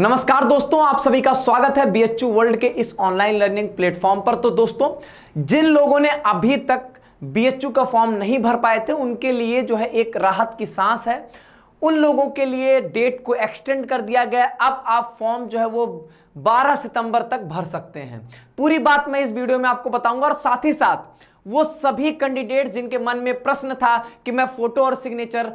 नमस्कार दोस्तों आप सभी का स्वागत है बी वर्ल्ड के इस ऑनलाइन लर्निंग प्लेटफॉर्म पर तो दोस्तों जिन लोगों ने अभी तक बी का फॉर्म नहीं भर पाए थे उनके लिए जो है एक राहत की सांस है उन लोगों के लिए डेट को एक्सटेंड कर दिया गया अब आप फॉर्म जो है वो 12 सितंबर तक भर सकते हैं पूरी बात मैं इस वीडियो में आपको बताऊंगा और साथ ही साथ वो सभी कैंडिडेट जिनके मन में प्रश्न था कि मैं फोटो और सिग्नेचर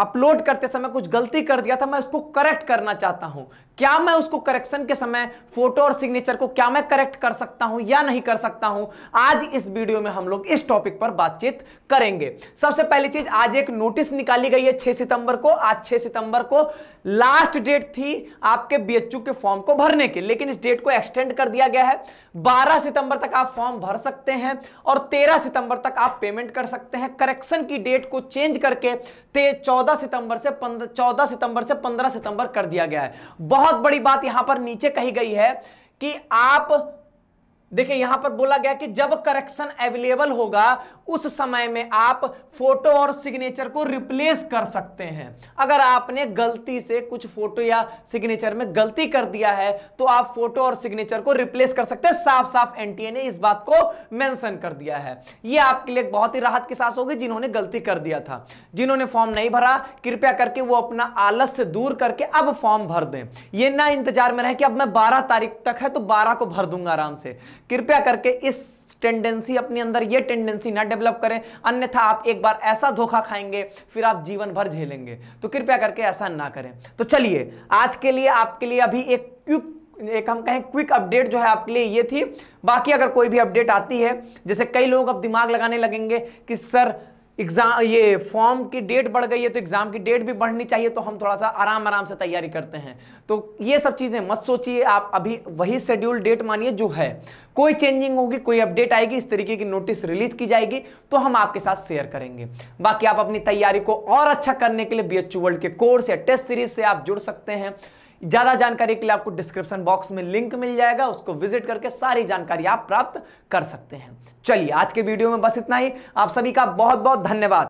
अपलोड करते समय कुछ गलती कर दिया था मैं उसको करेक्ट करना चाहता हूं क्या मैं उसको करेक्शन के समय फोटो और सिग्नेचर को क्या मैं करेक्ट कर सकता हूं या नहीं कर सकता हूं आज इस वीडियो में हम लोग इस टॉपिक पर बातचीत करेंगे सबसे पहली चीज आज एक नोटिस निकाली गई है 6 सितंबर को आज 6 सितंबर को लास्ट डेट थी आपके बी के फॉर्म को भरने के लेकिन इस डेट को एक्सटेंड कर दिया गया है बारह सितंबर तक आप फॉर्म भर सकते हैं और तेरह सितंबर तक आप पेमेंट कर सकते हैं करेक्शन की डेट को चेंज करके चौदह 14 सितंबर से 14 सितंबर से 15 सितंबर कर दिया गया है बहुत बड़ी बात यहां पर नीचे कही गई है कि आप देखिए यहां पर बोला गया कि जब करेक्शन अवेलेबल होगा उस समय में आप फोटो और सिग्नेचर को रिप्लेस कर सकते हैं अगर आपने गलती से कुछ फोटो या सिग्नेचर में गलती कर दिया है तो आप फोटो और सिग्नेचर को रिप्लेस कर सकते हैं साफ साफ एनटीए ने इस बात को मेंशन कर दिया है यह आपके लिए बहुत ही राहत की सांस होगी जिन्होंने गलती कर दिया था जिन्होंने फॉर्म नहीं भरा कृपया करके वो अपना आलस से दूर करके अब फॉर्म भर दें यह ना इंतजार में रहे कि अब मैं बारह तारीख तक है तो बारह को भर दूंगा आराम से कृपया करके इस टेंडेंसी अपने अंदर ये टेंडेंसी ना डेवलप करें अन्यथा आप एक बार ऐसा धोखा खाएंगे फिर आप जीवन भर झेलेंगे तो कृपया करके ऐसा ना करें तो चलिए आज के लिए आपके लिए अभी एक क्विक एक हम कहें क्विक अपडेट जो है आपके लिए ये थी बाकी अगर कोई भी अपडेट आती है जैसे कई लोग अब दिमाग लगाने लगेंगे कि सर एग्जाम ये फॉर्म की डेट बढ़ गई है तो एग्जाम की डेट भी बढ़नी चाहिए तो हम थोड़ा सा आराम आराम से तैयारी करते हैं तो ये सब चीज़ें मत सोचिए आप अभी वही शेड्यूल डेट मानिए जो है कोई चेंजिंग होगी कोई अपडेट आएगी इस तरीके की नोटिस रिलीज की जाएगी तो हम आपके साथ शेयर करेंगे बाकी आप अपनी तैयारी को और अच्छा करने के लिए बी वर्ल्ड के कोर्स या टेस्ट सीरीज से आप जुड़ सकते हैं ज्यादा जानकारी के लिए आपको डिस्क्रिप्शन बॉक्स में लिंक मिल जाएगा उसको विजिट करके सारी जानकारी आप प्राप्त कर सकते हैं चलिए आज के वीडियो में बस इतना ही आप सभी का बहुत बहुत धन्यवाद